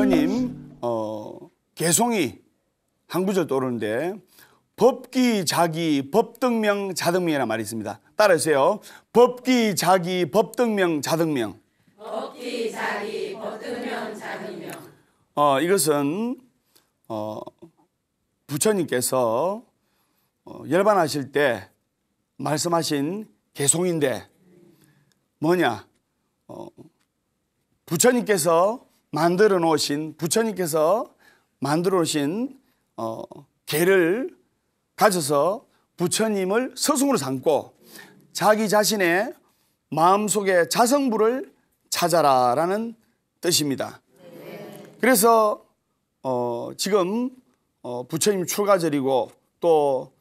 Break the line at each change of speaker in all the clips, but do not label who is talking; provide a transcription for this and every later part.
부처님 어, 개송이 한 구절 떠오르는데 법기 자기 법등명 자등명이라 말이 있습니다. 따라하세요. 법기 자기 법등명 자등명. 법기 자기 법등명 자등명. 어 이것은 어 부처님께서 어, 열반하실 때 말씀하신 개송인데 뭐냐 어, 부처님께서 만들어 놓으신 부처님께서 만들어 놓으신 어, 개를 가져서 부처님을 스승으로 삼고 자기 자신의 마음속의 자성부를 찾아라라는 뜻입니다. 그래서 어, 지금 어, 부처님 출가절이고 또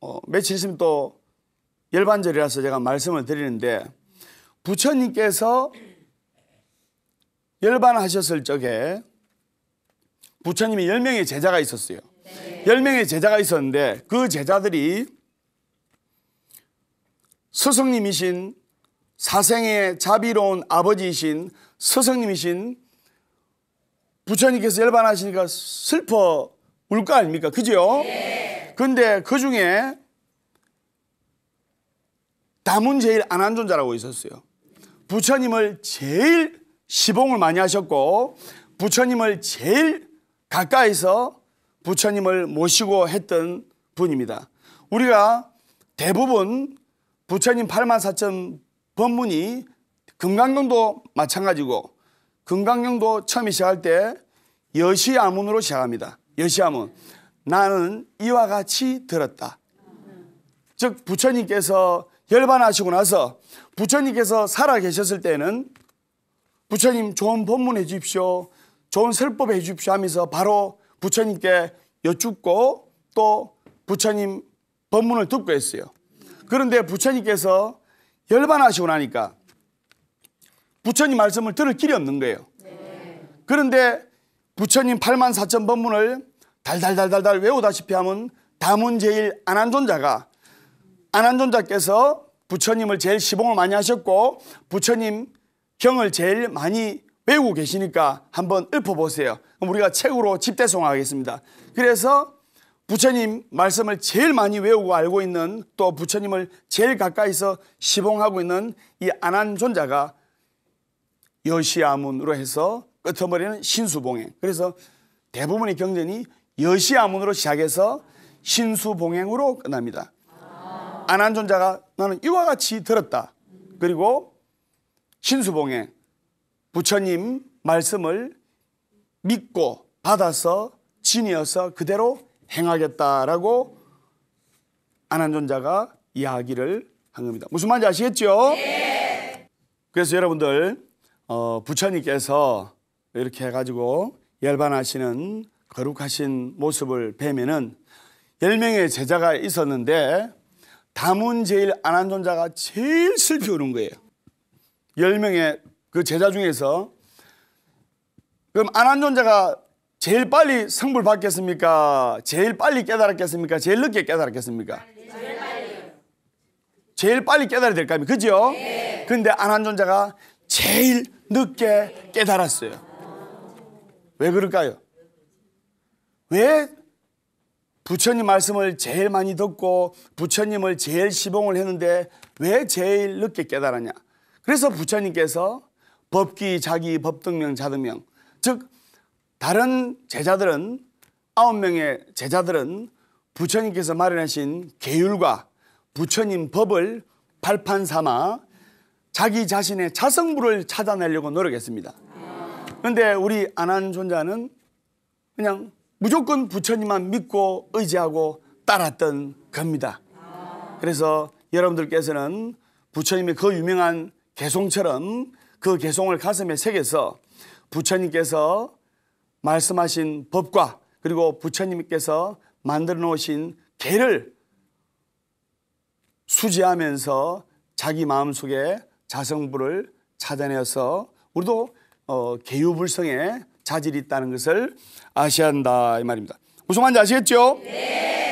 어, 며칠 있으면 또 열반절이라서 제가 말씀을 드리는데 부처님께서 열반하셨을 적에 부처님이 열명의 제자가 있었어요. 네. 열명의 제자가 있었는데 그 제자들이 스승님이신 사생의 자비로운 아버지이신 스승님이신 부처님께서 열반하시니까 슬퍼 울 거 아닙니까? 그죠? 네. 근데 그 중에 다문 제일 안한존자라고 있었어요. 부처님을 제일 시봉을 많이 하셨고 부처님을 제일 가까이서 부처님을 모시고 했던 분입니다. 우리가 대부분 부처님 8 4 0 0천 법문이 금강경도 마찬가지고 금강경도 처음 시작할 때 여시아문으로 시작합니다. 여시아문. 나는 이와 같이 들었다. 즉 부처님께서 열반하시고 나서 부처님께서 살아 계셨을 때는 부처님 좋은 법문 해주십시오. 좋은 설법 해주십시오 하면서 바로 부처님께 여쭙고 또 부처님 법문을 듣고 했어요. 그런데 부처님께서 열반하시고 나니까 부처님 말씀을 들을 길이 없는 거예요. 그런데 부처님 8만 4천 법문을 달달달달달 외우다시피 하면 다문제일 안한존자가 안한존자께서 부처님을 제일 시봉을 많이 하셨고 부처님 경을 제일 많이 외우고 계시니까 한번 읊어보세요. 우리가 책으로 집대송하겠습니다. 그래서 부처님 말씀을 제일 많이 외우고 알고 있는 또 부처님을 제일 가까이서 시봉하고 있는 이 안한존자가 여시아문으로 해서 끄트머리는 신수봉행. 그래서 대부분의 경전이 여시아문으로 시작해서 신수봉행으로 끝납니다. 안한존자가 나는 이와 같이 들었다. 그리고 신수봉에 부처님 말씀을 믿고 받아서 지니어서 그대로 행하겠다라고 안한존자가 이야기를 한 겁니다. 무슨 말인지 아시겠죠? 네. 그래서 여러분들 어, 부처님께서 이렇게 해가지고 열반하시는 거룩하신 모습을 뵈면은 10명의 제자가 있었는데 다문 제일 안한존자가 제일 슬피 우는 거예요. 열명의그 제자 중에서 그럼 안한존자가 제일 빨리 성불 받겠습니까? 제일 빨리 깨달았겠습니까? 제일 늦게 깨달았겠습니까? 제일 빨리, 깨달아야 될까니 그죠? 네. 근데 안한존자가 제일 늦게 깨달았어요. 왜 그럴까요? 왜 부처님 말씀을 제일 많이 듣고 부처님을 제일 시봉을 했는데 왜 제일 늦게 깨달았냐? 그래서 부처님께서 법기 자기 법등명 자등명 즉 다른 제자들은 아홉 명의 제자들은 부처님께서 마련하신 계율과 부처님 법을 발판 삼아 자기 자신의 자성부를 찾아내려고 노력했습니다. 그런데 우리 안한존자는 그냥 무조건 부처님만 믿고 의지하고 따랐던 겁니다. 그래서 여러분들께서는 부처님의 그 유명한 개송처럼 그 개송을 가슴에 새겨서 부처님께서 말씀하신 법과 그리고 부처님께서 만들어 놓으신 개를 수지하면서 자기 마음속에 자성부를 찾아내어서 우리도 어, 개유불성의 자질이 있다는 것을 아시한다 이 말입니다. 무슨 말인지 아시겠죠? 네.